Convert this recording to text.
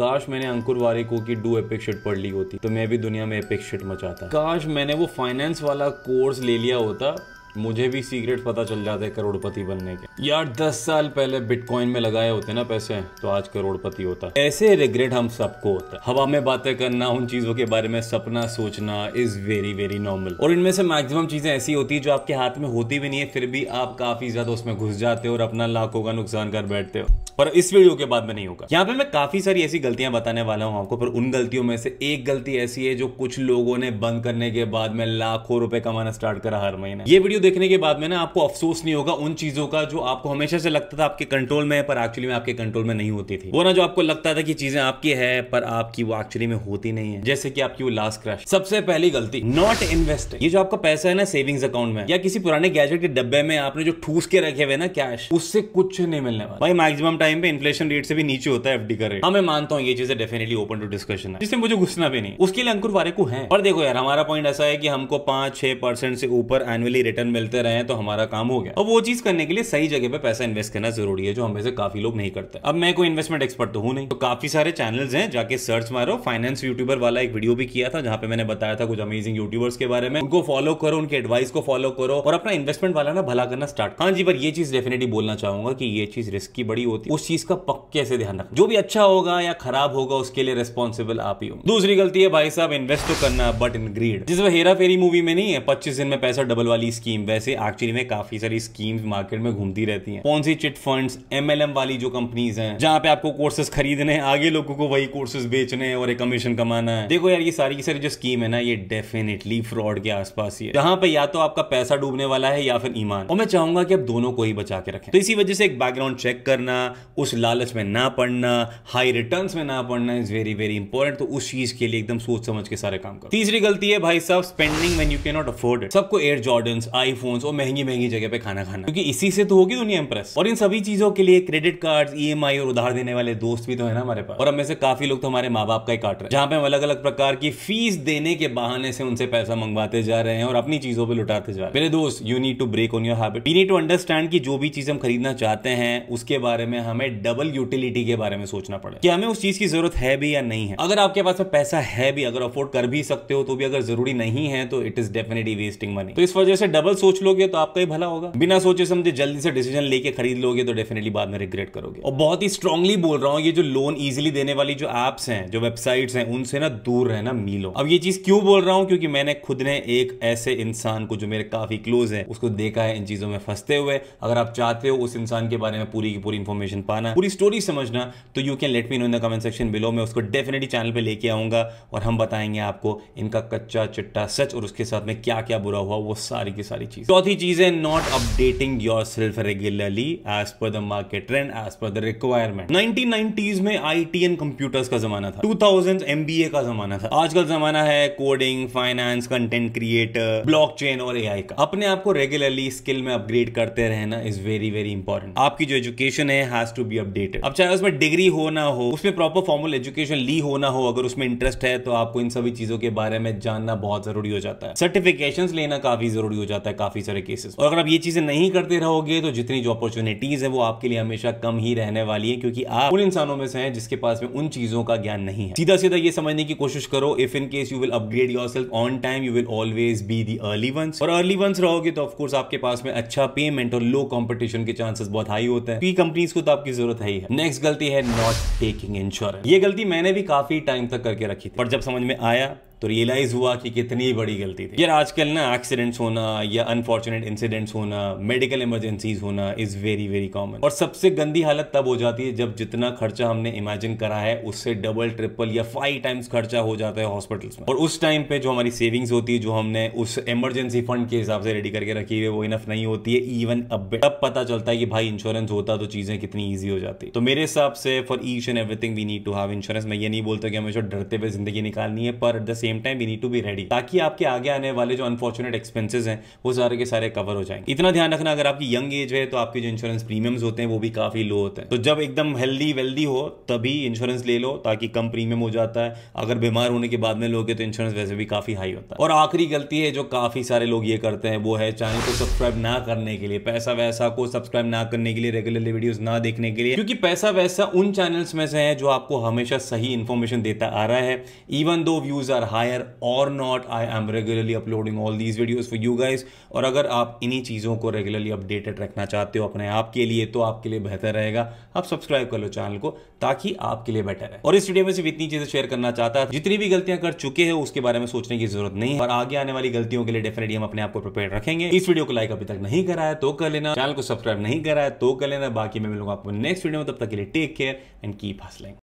काश मैंने अंकुर वारिको की डू एपिक शिट पढ़ ली होती तो मैं भी दुनिया में एपिक शिट मचाता काश मैंने वो फाइनेंस वाला कोर्स ले लिया होता मुझे भी सीक्रेट पता चल जाते करोड़पति बनने के यार दस साल पहले बिटकॉइन में लगाए होते ना पैसे तो आज करोड़पति होता ऐसे रिग्रेट हम सबको होता है हवा में बातें करना उन चीजों के बारे में सपना सोचना इज वेरी वेरी नॉर्मल और इनमें से मैक्सिमम चीजें ऐसी होती है जो आपके हाथ में होती भी नहीं है फिर भी आप काफी ज्यादा उसमें घुस जाते हो और अपना लाखों का नुकसान कर बैठते हो पर इस वीडियो के बाद में नहीं होगा यहाँ पे मैं काफी सारी ऐसी गलतियां बताने वाला हूँ आपको पर उन गलतियों में से एक गलती ऐसी है जो कुछ लोगों ने बंद करने के बाद में लाखों रुपए कमाना स्टार्ट करा हर महीने ये वीडियो वीडियो देखने के बाद में ना आपको अफसोस नहीं होगा उन चीज़ों का जो आपको हमेशा से लगता था आपके कंट्रोल में पर एक्चुअली में आपके कंट्रोल में नहीं होती थी वो ना जो आपको लगता था कि चीज़ें आपकी है पर आपकी वो एक्चुअली में होती नहीं है जैसे कि आपकी वो लास्ट क्रश सबसे पहली गलती नॉट इन्वेस्ट ये जो आपका पैसा है ना सेविंग्स अकाउंट में या किसी पुराने गैजेट के डब्बे में आपने जो ठूस के रखे हुए ना कैश उससे कुछ नहीं मिलने वाला भाई मैक्सिमम टाइम पे इन्फ्लेशन रेट से भी नीचे होता है एफडी का रेट हाँ मैं मानता हूँ ये चीजें डेफिनेटली ओपन टू डिस्कशन है जिसमें मुझे घुसना भी नहीं उसके लिए अंकुर वारे को है और देखो यार हमारा पॉइंट ऐसा है कि हमको पांच छह परसेंट से ऊपर एनुअली रिटर्न रिटर्न मिलते रहे तो हमारा काम हो गया और वो चीज करने के लिए सही जगह पे पैसा इन्वेस्ट करना जरूरी है जो हमें से काफी लोग नहीं करते अब मैं कोई इन्वेस्टमेंट एक्सपर्ट तो हूँ नहीं तो काफी सारे चैनल्स हैं जाके सर्च मारो फाइनेंस यूट्यूबर वाला एक वीडियो भी किया था जहां पे मैंने बताया था कुछ अमेजिंग यूट्यूबर्स के बारे में उनको फॉलो करो उनके एडवाइस को फॉलो करो और अपना इन्वेस्टमेंट वाला ना भला करना स्टार्ट हाँ जी पर ये चीज डेफिनेटली बोलना चाहूंगा कि ये चीज रिस्क की बड़ी होती है उस चीज का पक्के से ध्यान रखना जो भी अच्छा होगा या खराब होगा उसके लिए रेस्पॉन्सिबल आप ही हो दूसरी गलती है भाई साहब इन्वेस्ट तो करना बट इन ग्रीड जिस हेरा फेरी मूवी में नहीं है पच्चीस दिन में पैसा डबल वाली स्कीम स्कीम वैसे एक्चुअली में काफी सारी स्कीम्स मार्केट में घूमती रहती हैं कौन सी चिट फंड्स एमएलएम वाली जो कंपनीज हैं जहां पे आपको कोर्सेज खरीदने हैं आगे लोगों को वही कोर्सेज बेचने हैं और एक कमीशन कमाना है देखो यार ये सारी की सारी जो स्कीम है ना ये डेफिनेटली फ्रॉड के आसपास ही है जहां पे या तो आपका पैसा डूबने वाला है या फिर ईमान और मैं चाहूंगा कि आप दोनों को ही बचा के रखें तो इसी वजह से एक बैकग्राउंड चेक करना उस लालच में ना पड़ना हाई रिटर्न में ना पड़ना इज वेरी वेरी इंपॉर्टेंट तो उस चीज के लिए एकदम सोच समझ के सारे काम करो तीसरी गलती है भाई साहब spending when you can not afford सबको एयर जॉर्डन आई आईफोन्स और महंगी महंगी जगह पे खाना खाना क्योंकि इसी से तो होगी दुनिया इंप्रेस और इन सभी चीजों के लिए क्रेडिट कार्ड ई और उधार देने वाले दोस्त भी तो है ना हमारे पास और हमें से काफी लोग तो हमारे माँ बाप का ही काट रहे हैं जहाँ पे हम अलग अलग प्रकार की फीस देने के बहाने से उनसे पैसा मंगवाते जा रहे हैं और अपनी चीजों पर लुटाते जा रहे हैं मेरे दोस्त you need to break on your habit you need to understand की जो भी चीज हम खरीदना चाहते हैं उसके बारे में हमें डबल यूटिलिटी के बारे में सोचना पड़े कि हमें उस चीज की जरूरत है भी या नहीं है अगर आपके पास पैसा है भी अगर अफोर्ड कर भी सकते हो तो भी अगर जरूरी नहीं है तो it is definitely wasting money तो इस वजह से डबल सोच लोगे तो आपका ही भला होगा बिना सोचे समझे जल्दी से डिसीजन लेके खरीद लोगे तो डेफिनेटली बाद में रिग्रेट करोगे और बहुत ही स्ट्रांगली बोल रहा हूँ ये जो लोन इजिली देने वाली जो एप्स हैं जो वेबसाइट्स हैं उनसे ना दूर रहना मिलो अब ये चीज क्यों बोल रहा हूँ क्योंकि मैंने खुद ने एक ऐसे इंसान को जो मेरे काफी क्लोज है उसको देखा है इन चीजों में फंसते हुए अगर आप चाहते हो उस इंसान के बारे में पूरी की पूरी इन्फॉर्मेशन पाना पूरी स्टोरी समझना तो you can let me know in the comment section below मैं उसको डेफिनेटली चैनल पे लेके आऊंगा और हम बताएंगे आपको इनका कच्चा चिट्टा सच और उसके साथ में क्या क्या बुरा हुआ वो सारी की सारी चीज चौथी चीज है not updating yourself regularly as per the market trend as per the requirement nineteen में आई टी एंड कंप्यूटर्स का जमाना था two thousand M B A का जमाना था आजकल जमाना है coding finance content creator blockchain और ए आई का अपने आप को रेगुलरली स्किल में अपग्रेड करते रहना इज वेरी वेरी इंपॉर्टेंट आपकी जो एजुकेशन है हैज टू बी अपडेटेड अब चाहे उसमें डिग्री होना हो उसमें प्रॉपर फॉर्मल एजुकेशन ली होना हो अगर उसमें इंटरेस्ट है तो आपको इन सभी चीजों के बारे में जानना बहुत जरूरी हो जाता है सर्टिफिकेशन लेना काफी जरूरी हो जाता है जाता है काफ़ी सारे केसेस और अगर आप ये चीज़ें नहीं करते रहोगे तो जितनी जो अपॉर्चुनिटीज़ है वो आपके लिए हमेशा कम ही रहने वाली है क्योंकि आप उन इंसानों में से हैं जिसके पास में उन चीज़ों का ज्ञान नहीं है सीधा सीधा ये समझने की कोशिश करो if in case you will upgrade yourself on time you will always be the early ones और अर्ली वंस रहोगे तो ऑफकोर्स आपके पास में अच्छा पेमेंट और लो कॉम्पिटिशन के चांसेस बहुत हाई होते हैं कंपनीज को तो आपकी जरूरत है ही है नेक्स्ट गलती है नॉट टेकिंग इंश्योरेंस ये गलती मैंने भी काफी टाइम तक करके रखी थी पर जब समझ में आया तो रियलाइज़ हुआ कि कितनी बड़ी गलती थी यार आजकल ना एक्सीडेंट्स होना या अनफॉर्चुनेट इंसिडेंट्स होना मेडिकल इमरजेंसीज होना इज़ वेरी वेरी कॉमन और सबसे गंदी हालत तब हो जाती है जब जितना खर्चा हमने इमेजिन करा है उससे डबल ट्रिपल या फाइव टाइम्स खर्चा हो जाता है हॉस्पिटल्स में और उस टाइम पे जो हमारी सेविंग्स होती है जो हमने उस इमरजेंसी फंड के हिसाब से रेडी करके रखी है वो इनफ नहीं होती है इवन अब तब पता चलता है कि भाई इंश्योरेंस होता तो चीज़ें कितनी ईजी हो जाती तो मेरे हिसाब से for each and everything we need to have insurance मैं ये नहीं बोलता कि हमेशा डरते हुए जिंदगी निकालनी है पर at the same same time we need to be ready ताकि आपके आगे आने वाले जो अनफॉर्चुनेट एक्सपेंसेस हैं वो सारे के सारे कवर हो जाएंगे इतना ध्यान रखना अगर आपकी यंग एज है तो आपके जो इंश्योरेंस प्रीमियम्स होते हैं वो भी काफी लो होते हैं तो जब एकदम हेल्दी वेल्दी हो तभी इंश्योरेंस ले लो ताकि कम प्रीमियम हो जाता है अगर बीमार होने के बाद में लोगे तो इंश्योरेंस वैसे भी काफी हाई होता है और आखिरी गलती है जो काफी सारे लोग ये करते हैं वो है चैनल को सब्सक्राइब ना करने के लिए पैसा वैसा को सब्सक्राइब ना करने के लिए रेगुलरली वीडियोस ना देखने के लिए क्योंकि पैसा वैसा उन चैनल्स में से है जो आपको हमेशा सही इन्फॉर्मेशन देता आ रहा है even though views are high higher और not I am regularly uploading all these videos for you guys और अगर आप इन्हीं चीज़ों को रेगुलरली अपडेटेड रखना चाहते हो अपने आप के लिए तो आपके लिए बेहतर रहेगा आप सब्सक्राइब कर लो चैनल को ताकि आपके लिए बेटर है और इस वीडियो में सिर्फ इतनी चीज़ें शेयर करना चाहता है जितनी भी गलतियां कर चुके हैं उसके बारे में सोचने की जरूरत नहीं है और आगे आने वाली गलतियों के लिए डेफिनेटली हम अपने आप को प्रिपेयर रखेंगे इस वीडियो को लाइक अभी तक नहीं करा है तो कर लेना चैनल को सब्सक्राइब नहीं करा है तो कर लेना बाकी मैं मिलूंगा आपको नेक्स्ट वीडियो में तब तक के लिए take care and keep hustling